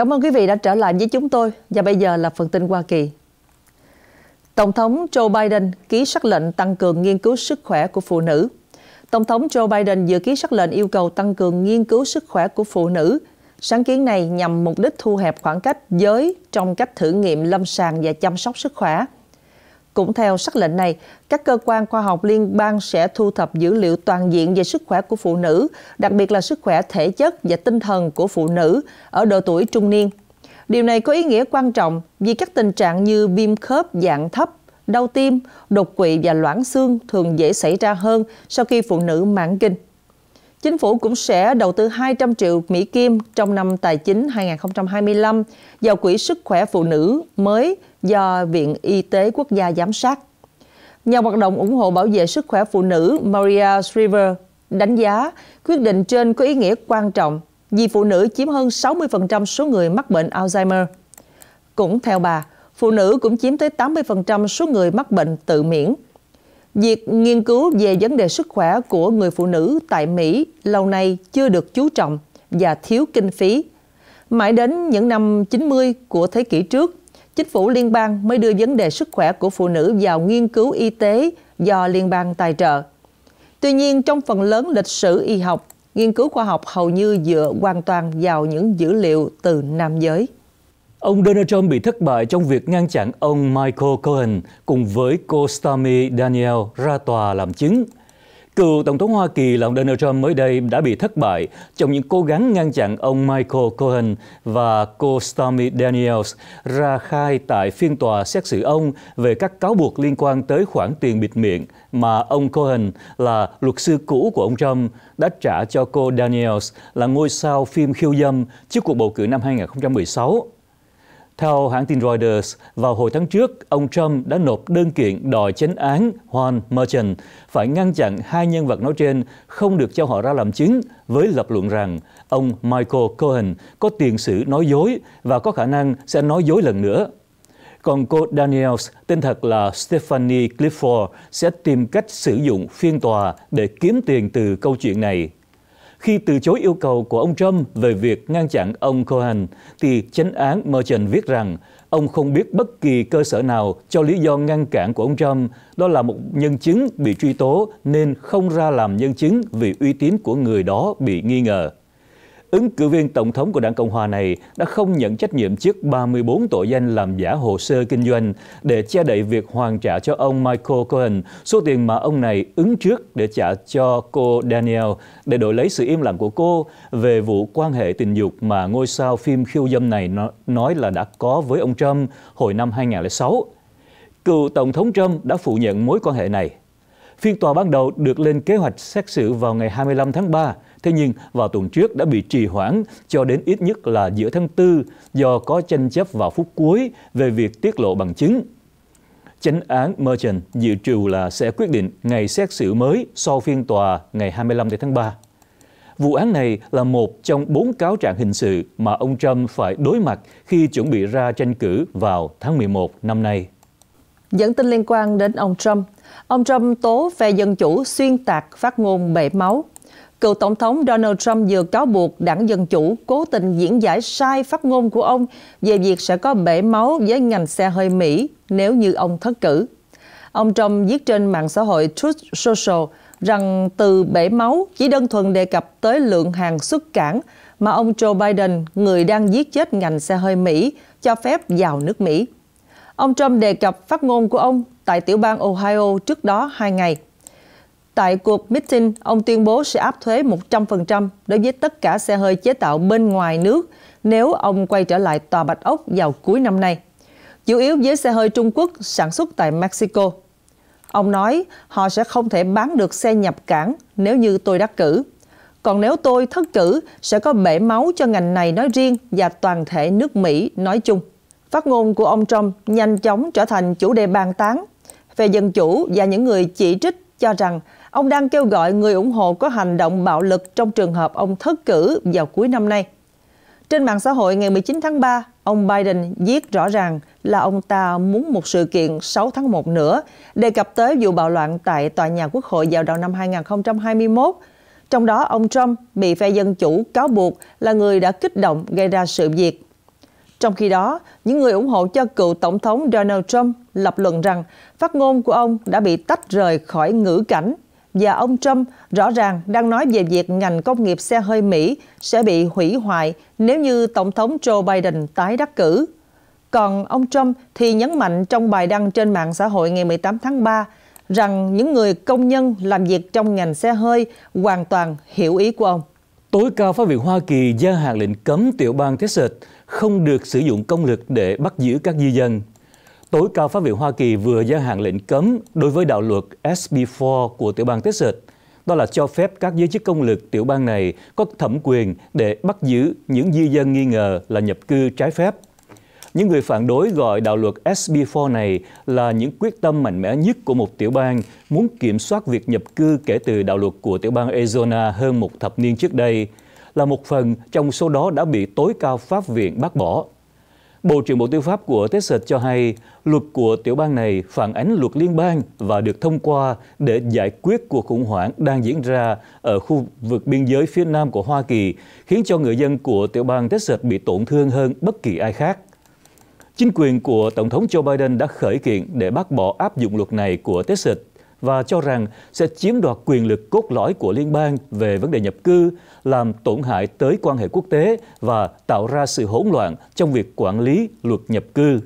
Cảm ơn quý vị đã trở lại với chúng tôi và bây giờ là phần tin Hoa Kỳ. Tổng thống Joe Biden ký sắc lệnh tăng cường nghiên cứu sức khỏe của phụ nữ. Tổng thống Joe Biden dự ký sắc lệnh yêu cầu tăng cường nghiên cứu sức khỏe của phụ nữ. Sáng kiến này nhằm mục đích thu hẹp khoảng cách giới trong cách thử nghiệm lâm sàng và chăm sóc sức khỏe. Cũng theo sắc lệnh này, các cơ quan khoa học liên bang sẽ thu thập dữ liệu toàn diện về sức khỏe của phụ nữ, đặc biệt là sức khỏe thể chất và tinh thần của phụ nữ ở độ tuổi trung niên. Điều này có ý nghĩa quan trọng vì các tình trạng như viêm khớp dạng thấp, đau tim, đột quỵ và loãng xương thường dễ xảy ra hơn sau khi phụ nữ mãn kinh. Chính phủ cũng sẽ đầu tư 200 triệu Mỹ Kim trong năm tài chính 2025 vào Quỹ Sức khỏe Phụ nữ mới do Viện Y tế Quốc gia giám sát. Nhà hoạt động ủng hộ bảo vệ sức khỏe phụ nữ Maria Shriver đánh giá quyết định trên có ý nghĩa quan trọng vì phụ nữ chiếm hơn 60% số người mắc bệnh Alzheimer. Cũng theo bà, phụ nữ cũng chiếm tới 80% số người mắc bệnh tự miễn. Việc nghiên cứu về vấn đề sức khỏe của người phụ nữ tại Mỹ lâu nay chưa được chú trọng và thiếu kinh phí. Mãi đến những năm 90 của thế kỷ trước, chính phủ liên bang mới đưa vấn đề sức khỏe của phụ nữ vào nghiên cứu y tế do liên bang tài trợ. Tuy nhiên, trong phần lớn lịch sử y học, nghiên cứu khoa học hầu như dựa hoàn toàn vào những dữ liệu từ nam giới. Ông Donald Trump bị thất bại trong việc ngăn chặn ông Michael Cohen cùng với cô Stormy Daniel ra tòa làm chứng Cựu Tổng thống Hoa Kỳ là ông Donald Trump mới đây đã bị thất bại trong những cố gắng ngăn chặn ông Michael Cohen và cô Stormy Daniels ra khai tại phiên tòa xét xử ông về các cáo buộc liên quan tới khoản tiền bịt miệng mà ông Cohen là luật sư cũ của ông Trump đã trả cho cô Daniels là ngôi sao phim khiêu dâm trước cuộc bầu cử năm 2016. Theo hãng tin Reuters, vào hồi tháng trước, ông Trump đã nộp đơn kiện đòi chánh án Juan Merchant phải ngăn chặn hai nhân vật nói trên không được cho họ ra làm chứng với lập luận rằng ông Michael Cohen có tiền sử nói dối và có khả năng sẽ nói dối lần nữa. Còn cô Daniels, tên thật là Stephanie Clifford, sẽ tìm cách sử dụng phiên tòa để kiếm tiền từ câu chuyện này khi từ chối yêu cầu của ông Trump về việc ngăn chặn ông Cohen, thì chánh án Merchant viết rằng ông không biết bất kỳ cơ sở nào cho lý do ngăn cản của ông Trump. Đó là một nhân chứng bị truy tố nên không ra làm nhân chứng vì uy tín của người đó bị nghi ngờ ứng cử viên tổng thống của đảng Cộng hòa này đã không nhận trách nhiệm trước 34 tội danh làm giả hồ sơ kinh doanh để che đậy việc hoàn trả cho ông Michael Cohen số tiền mà ông này ứng trước để trả cho cô Danielle để đổi lấy sự im lặng của cô về vụ quan hệ tình dục mà ngôi sao phim khiêu dâm này nói là đã có với ông Trump hồi năm 2006. Cựu Tổng thống Trump đã phủ nhận mối quan hệ này. Phiên tòa ban đầu được lên kế hoạch xét xử vào ngày 25 tháng 3 Thế nhưng vào tuần trước đã bị trì hoãn cho đến ít nhất là giữa tháng 4 do có tranh chấp vào phút cuối về việc tiết lộ bằng chứng. Chánh án Merchant dự trù là sẽ quyết định ngày xét xử mới sau phiên tòa ngày 25 tháng 3. Vụ án này là một trong bốn cáo trạng hình sự mà ông Trump phải đối mặt khi chuẩn bị ra tranh cử vào tháng 11 năm nay. Dẫn tin liên quan đến ông Trump, ông Trump tố phe dân chủ xuyên tạc phát ngôn bể máu Cựu Tổng thống Donald Trump vừa cáo buộc đảng Dân Chủ cố tình diễn giải sai phát ngôn của ông về việc sẽ có bể máu với ngành xe hơi Mỹ nếu như ông thất cử. Ông Trump viết trên mạng xã hội Truth Social rằng từ bể máu chỉ đơn thuần đề cập tới lượng hàng xuất cảng mà ông Joe Biden, người đang giết chết ngành xe hơi Mỹ, cho phép vào nước Mỹ. Ông Trump đề cập phát ngôn của ông tại tiểu bang Ohio trước đó hai ngày – Tại cuộc meeting, ông tuyên bố sẽ áp thuế 100% đối với tất cả xe hơi chế tạo bên ngoài nước nếu ông quay trở lại tòa Bạch Ốc vào cuối năm nay, chủ yếu với xe hơi Trung Quốc sản xuất tại Mexico. Ông nói họ sẽ không thể bán được xe nhập cảng nếu như tôi đắc cử. Còn nếu tôi thất cử, sẽ có bể máu cho ngành này nói riêng và toàn thể nước Mỹ nói chung. Phát ngôn của ông Trump nhanh chóng trở thành chủ đề bàn tán về dân chủ và những người chỉ trích cho rằng Ông đang kêu gọi người ủng hộ có hành động bạo lực trong trường hợp ông thất cử vào cuối năm nay. Trên mạng xã hội ngày 19 tháng 3, ông Biden viết rõ ràng là ông ta muốn một sự kiện 6 tháng 1 nữa đề cập tới vụ bạo loạn tại tòa nhà Quốc hội vào đầu năm 2021. Trong đó, ông Trump bị phe Dân Chủ cáo buộc là người đã kích động gây ra sự việc. Trong khi đó, những người ủng hộ cho cựu Tổng thống Donald Trump lập luận rằng phát ngôn của ông đã bị tách rời khỏi ngữ cảnh và ông Trump rõ ràng đang nói về việc ngành công nghiệp xe hơi Mỹ sẽ bị hủy hoại nếu như Tổng thống Joe Biden tái đắc cử. Còn ông Trump thì nhấn mạnh trong bài đăng trên mạng xã hội ngày 18 tháng 3 rằng những người công nhân làm việc trong ngành xe hơi hoàn toàn hiểu ý của ông. Tối cao pháp viện Hoa Kỳ gia hạn lệnh cấm tiểu bang Texas không được sử dụng công lực để bắt giữ các di dân tối cao pháp viện Hoa Kỳ vừa gia hạn lệnh cấm đối với đạo luật SB4 của tiểu bang Texas, đó là cho phép các giới chức công lực tiểu bang này có thẩm quyền để bắt giữ những di dân nghi ngờ là nhập cư trái phép. Những người phản đối gọi đạo luật SB4 này là những quyết tâm mạnh mẽ nhất của một tiểu bang muốn kiểm soát việc nhập cư kể từ đạo luật của tiểu bang Arizona hơn một thập niên trước đây, là một phần trong số đó đã bị tối cao pháp viện bác bỏ. Bộ trưởng Bộ Tư pháp của Texas cho hay luật của tiểu bang này phản ánh luật liên bang và được thông qua để giải quyết cuộc khủng hoảng đang diễn ra ở khu vực biên giới phía nam của Hoa Kỳ, khiến cho người dân của tiểu bang Texas bị tổn thương hơn bất kỳ ai khác. Chính quyền của Tổng thống Joe Biden đã khởi kiện để bác bỏ áp dụng luật này của Texas và cho rằng sẽ chiếm đoạt quyền lực cốt lõi của liên bang về vấn đề nhập cư, làm tổn hại tới quan hệ quốc tế và tạo ra sự hỗn loạn trong việc quản lý luật nhập cư.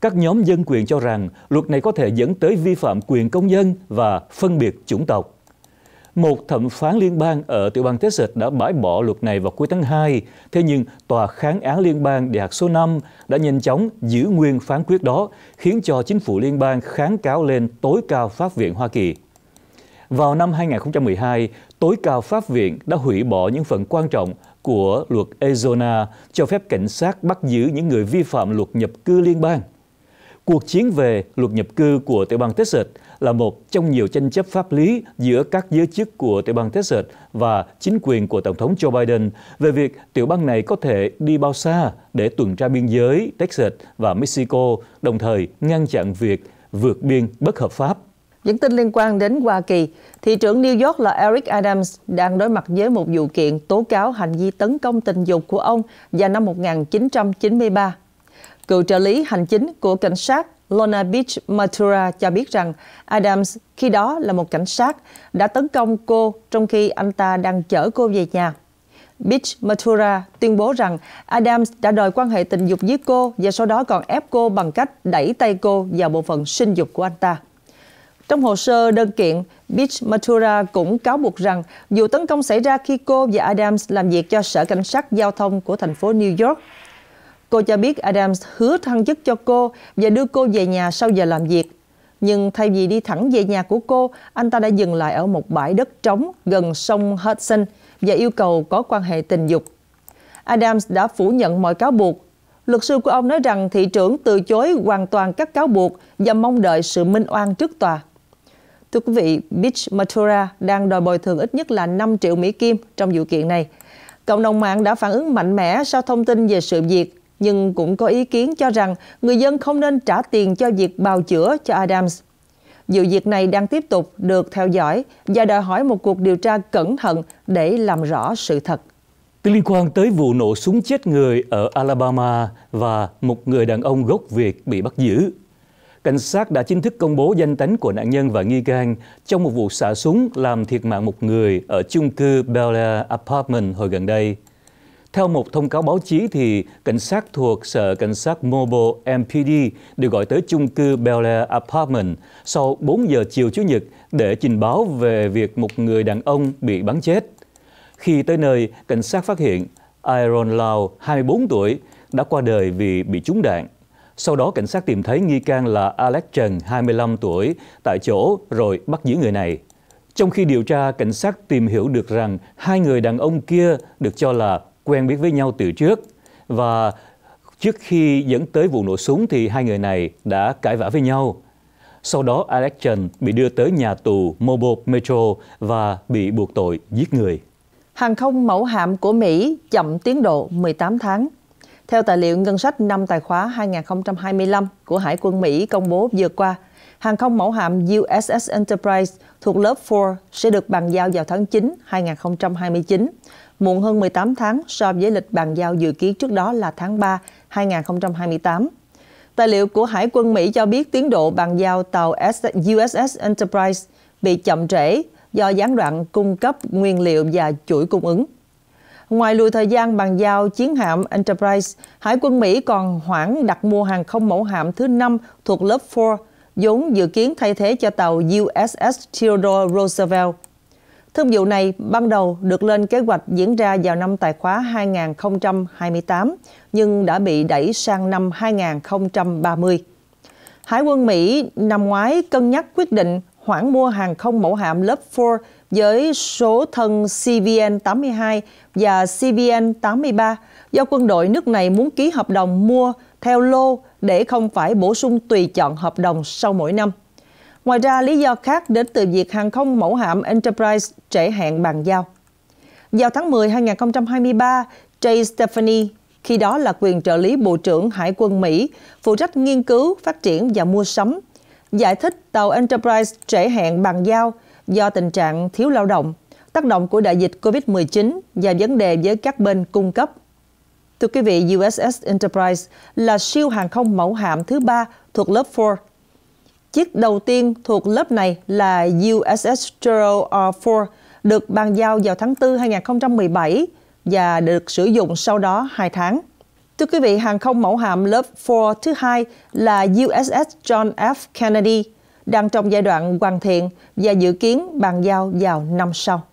Các nhóm dân quyền cho rằng luật này có thể dẫn tới vi phạm quyền công dân và phân biệt chủng tộc. Một thẩm phán liên bang ở tiểu bang Texas đã bãi bỏ luật này vào cuối tháng 2. Thế nhưng, Tòa kháng án liên bang Đại học số 5 đã nhanh chóng giữ nguyên phán quyết đó, khiến cho chính phủ liên bang kháng cáo lên tối cao Pháp viện Hoa Kỳ. Vào năm 2012, tối cao Pháp viện đã hủy bỏ những phần quan trọng của luật Arizona cho phép cảnh sát bắt giữ những người vi phạm luật nhập cư liên bang. Cuộc chiến về luật nhập cư của tiểu bang Texas là một trong nhiều tranh chấp pháp lý giữa các giới chức của tiểu bang Texas và chính quyền của Tổng thống Joe Biden về việc tiểu bang này có thể đi bao xa để tuần tra biên giới Texas và Mexico, đồng thời ngăn chặn việc vượt biên bất hợp pháp. Những tin liên quan đến Hoa Kỳ, thị trưởng New York là Eric Adams đang đối mặt với một vụ kiện tố cáo hành vi tấn công tình dục của ông vào năm 1993 Cựu trợ lý hành chính của cảnh sát Lona Beach Matura cho biết rằng Adams khi đó là một cảnh sát đã tấn công cô trong khi anh ta đang chở cô về nhà. Beach Matura tuyên bố rằng Adams đã đòi quan hệ tình dục với cô và sau đó còn ép cô bằng cách đẩy tay cô vào bộ phận sinh dục của anh ta. Trong hồ sơ đơn kiện, Beach Matura cũng cáo buộc rằng vụ tấn công xảy ra khi cô và Adams làm việc cho Sở Cảnh sát Giao thông của thành phố New York Cô cho biết Adams hứa thăng chức cho cô và đưa cô về nhà sau giờ làm việc. Nhưng thay vì đi thẳng về nhà của cô, anh ta đã dừng lại ở một bãi đất trống gần sông Hudson và yêu cầu có quan hệ tình dục. Adams đã phủ nhận mọi cáo buộc. Luật sư của ông nói rằng thị trưởng từ chối hoàn toàn các cáo buộc và mong đợi sự minh oan trước tòa. Thưa quý vị, Beach Matura đang đòi bồi thường ít nhất là 5 triệu Mỹ Kim trong vụ kiện này. Cộng đồng mạng đã phản ứng mạnh mẽ sau thông tin về sự việc nhưng cũng có ý kiến cho rằng người dân không nên trả tiền cho việc bào chữa cho Adams. Vụ việc này đang tiếp tục được theo dõi và đòi hỏi một cuộc điều tra cẩn thận để làm rõ sự thật. Cái liên quan tới vụ nổ súng chết người ở Alabama và một người đàn ông gốc Việt bị bắt giữ. Cảnh sát đã chính thức công bố danh tính của nạn nhân và nghi can trong một vụ xả súng làm thiệt mạng một người ở chung cư Bella Apartment hồi gần đây. Theo một thông cáo báo chí thì cảnh sát thuộc Sở Cảnh sát Mobile MPD được gọi tới chung cư Bel Air Apartment sau 4 giờ chiều Chủ nhật để trình báo về việc một người đàn ông bị bắn chết. Khi tới nơi, cảnh sát phát hiện Iron Lau, 24 tuổi, đã qua đời vì bị trúng đạn. Sau đó, cảnh sát tìm thấy nghi can là Alex Trần, 25 tuổi, tại chỗ rồi bắt giữ người này. Trong khi điều tra, cảnh sát tìm hiểu được rằng hai người đàn ông kia được cho là quen biết với nhau từ trước và trước khi dẫn tới vụ nổ súng thì hai người này đã cãi vã với nhau. Sau đó Alex Chen bị đưa tới nhà tù Mobile Metro và bị buộc tội giết người. Hàng không mẫu hạm của Mỹ chậm tiến độ 18 tháng. Theo tài liệu ngân sách năm tài khóa 2025 của Hải quân Mỹ công bố vừa qua, hàng không mẫu hạm USS Enterprise thuộc lớp 4 sẽ được bàn giao vào tháng 9 2029, muộn hơn 18 tháng so với lịch bàn giao dự kiến trước đó là tháng 3 2028. Tài liệu của Hải quân Mỹ cho biết tiến độ bàn giao tàu USS Enterprise bị chậm trễ do gián đoạn cung cấp nguyên liệu và chuỗi cung ứng. Ngoài lùi thời gian bàn giao chiến hạm Enterprise, Hải quân Mỹ còn hoãn đặt mua hàng không mẫu hạm thứ 5 thuộc lớp 4 vốn dự kiến thay thế cho tàu USS Theodore Roosevelt. Thương vụ này ban đầu được lên kế hoạch diễn ra vào năm tài khóa 2028, nhưng đã bị đẩy sang năm 2030. Hải quân Mỹ năm ngoái cân nhắc quyết định hoãn mua hàng không mẫu hạm lớp 4 với số thân CVN-82 và CVN-83 do quân đội nước này muốn ký hợp đồng mua theo lô để không phải bổ sung tùy chọn hợp đồng sau mỗi năm. Ngoài ra, lý do khác đến từ việc hàng không mẫu hạm Enterprise trễ hẹn bàn giao. Vào tháng 10 2023, Jay Stephanie, khi đó là quyền trợ lý Bộ trưởng Hải quân Mỹ, phụ trách nghiên cứu, phát triển và mua sắm, giải thích tàu Enterprise trễ hẹn bàn giao do tình trạng thiếu lao động, tác động của đại dịch COVID-19 và vấn đề với các bên cung cấp Thưa quý vị, USS Enterprise là siêu hàng không mẫu hạm thứ ba thuộc lớp 4. Chiếc đầu tiên thuộc lớp này là USS Gerald R. Ford, được bàn giao vào tháng 4 2017 và được sử dụng sau đó 2 tháng. Thưa quý vị, hàng không mẫu hạm lớp 4 thứ hai là USS John F. Kennedy, đang trong giai đoạn hoàn thiện và dự kiến bàn giao vào năm sau.